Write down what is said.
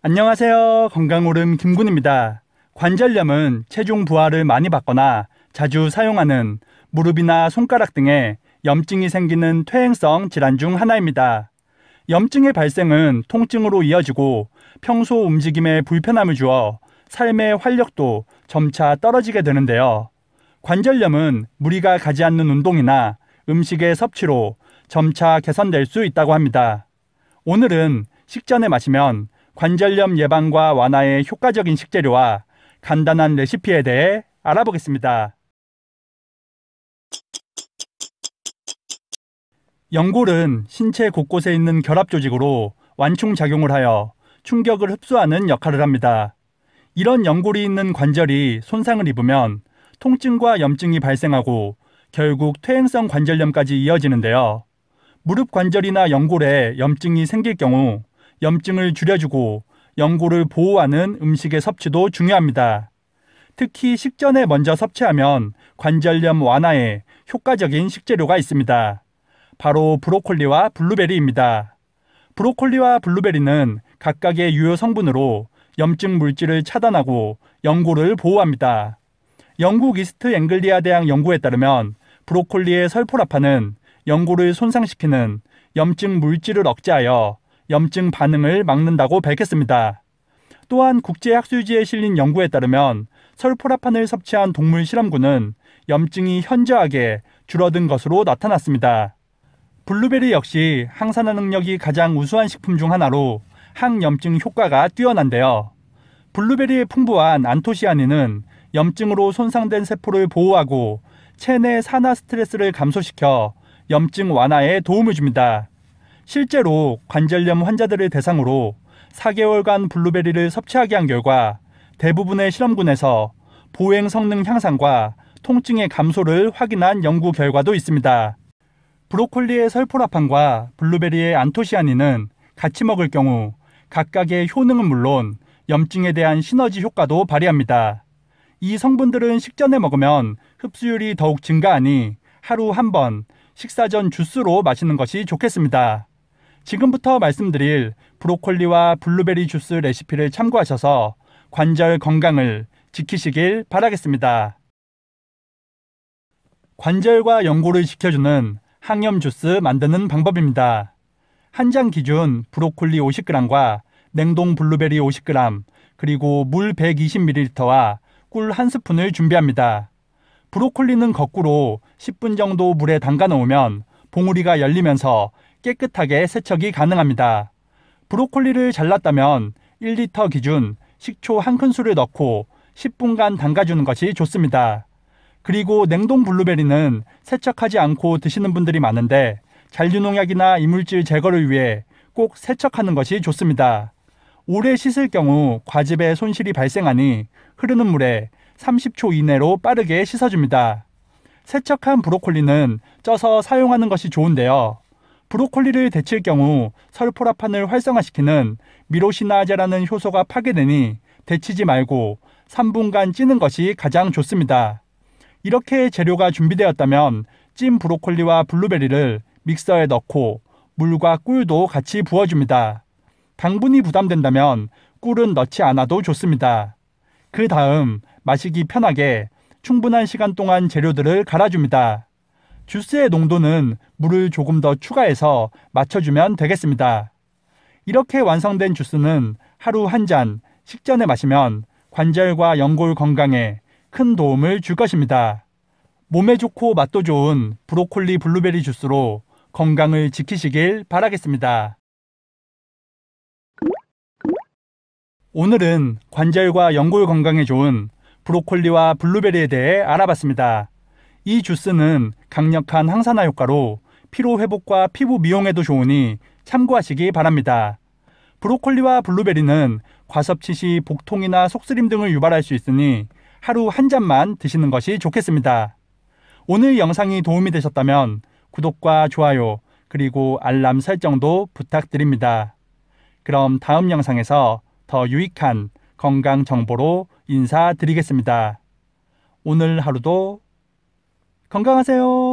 안녕하세요. 건강오름 김군입니다. 관절염은 체중 부하를 많이 받거나 자주 사용하는 무릎이나 손가락 등에 염증이 생기는 퇴행성 질환 중 하나입니다. 염증의 발생은 통증으로 이어지고 평소 움직임에 불편함을 주어 삶의 활력도 점차 떨어지게 되는데요. 관절염은 무리가 가지 않는 운동이나 음식의 섭취로 점차 개선될 수 있다고 합니다. 오늘은 식전에 마시면 관절염 예방과 완화에 효과적인 식재료와 간단한 레시피에 대해 알아보겠습니다. 연골은 신체 곳곳에 있는 결합 조직으로 완충 작용을 하여 충격을 흡수하는 역할을 합니다. 이런 연골이 있는 관절이 손상을 입으면 통증과 염증이 발생하고 결국 퇴행성 관절염까지 이어지는데요. 무릎 관절이나 연골에 염증이 생길 경우 염증을 줄여주고 연고를 보호하는 음식의 섭취도 중요합니다. 특히 식전에 먼저 섭취하면 관절염 완화에 효과적인 식재료가 있습니다. 바로 브로콜리와 블루베리입니다. 브로콜리와 블루베리는 각각의 유효 성분으로 염증 물질을 차단하고 연고를 보호합니다. 영국 이스트 앵글리아 대학 연구에 따르면 브로콜리의 설포라파는연고를 손상시키는 염증 물질을 억제하여 염증 반응을 막는다고 밝혔습니다. 또한 국제학술지에 실린 연구에 따르면 설포라판을 섭취한 동물 실험군은 염증이 현저하게 줄어든 것으로 나타났습니다. 블루베리 역시 항산화 능력이 가장 우수한 식품 중 하나로 항염증 효과가 뛰어난데요. 블루베리의 풍부한 안토시아닌은 염증으로 손상된 세포를 보호하고 체내 산화 스트레스를 감소시켜 염증 완화에 도움을 줍니다. 실제로 관절염 환자들을 대상으로 4개월간 블루베리를 섭취하게 한 결과 대부분의 실험군에서 보행 성능 향상과 통증의 감소를 확인한 연구 결과도 있습니다. 브로콜리의 설포라판과 블루베리의 안토시아닌은 같이 먹을 경우 각각의 효능은 물론 염증에 대한 시너지 효과도 발휘합니다. 이 성분들은 식전에 먹으면 흡수율이 더욱 증가하니 하루 한 번 식사 전 주스로 마시는 것이 좋겠습니다. 지금부터 말씀드릴 브로콜리와 블루베리 주스 레시피를 참고하셔서 관절 건강을 지키시길 바라겠습니다. 관절과 연골을 지켜주는 항염 주스 만드는 방법입니다. 한 장 기준 브로콜리 50g과 냉동 블루베리 50g, 그리고 물 120ml와 꿀 한 스푼을 준비합니다. 브로콜리는 거꾸로 10분 정도 물에 담가 놓으면 봉우리가 열리면서 깨끗하게 세척이 가능합니다. 브로콜리를 잘랐다면 1리터 기준 식초 한 큰술을 넣고 10분간 담가주는 것이 좋습니다. 그리고 냉동 블루베리는 세척하지 않고 드시는 분들이 많은데 잔류농약이나 이물질 제거를 위해 꼭 세척하는 것이 좋습니다. 오래 씻을 경우 과즙에 손실이 발생하니 흐르는 물에 30초 이내로 빠르게 씻어줍니다. 세척한 브로콜리는 쪄서 사용하는 것이 좋은데요. 브로콜리를 데칠 경우 설포라판을 활성화시키는 미로시나제라는 효소가 파괴되니 데치지 말고 3분간 찌는 것이 가장 좋습니다. 이렇게 재료가 준비되었다면 찐 브로콜리와 블루베리를 믹서에 넣고 물과 꿀도 같이 부어줍니다. 당분이 부담된다면 꿀은 넣지 않아도 좋습니다. 그 다음 마시기 편하게 충분한 시간 동안 재료들을 갈아줍니다. 주스의 농도는 물을 조금 더 추가해서 맞춰주면 되겠습니다. 이렇게 완성된 주스는 하루 한 잔 식전에 마시면 관절과 연골 건강에 큰 도움을 줄 것입니다. 몸에 좋고 맛도 좋은 브로콜리 블루베리 주스로 건강을 지키시길 바라겠습니다. 오늘은 관절과 연골 건강에 좋은 브로콜리와 블루베리에 대해 알아봤습니다. 이 주스는 강력한 항산화 효과로 피로 회복과 피부 미용에도 좋으니 참고하시기 바랍니다. 브로콜리와 블루베리는 과섭치 시 복통이나 속쓰림 등을 유발할 수 있으니 하루 한 잔만 드시는 것이 좋겠습니다. 오늘 영상이 도움이 되셨다면 구독과 좋아요 그리고 알람 설정도 부탁드립니다. 그럼 다음 영상에서 더 유익한 건강 정보로 인사드리겠습니다. 오늘 하루도 건강하세요.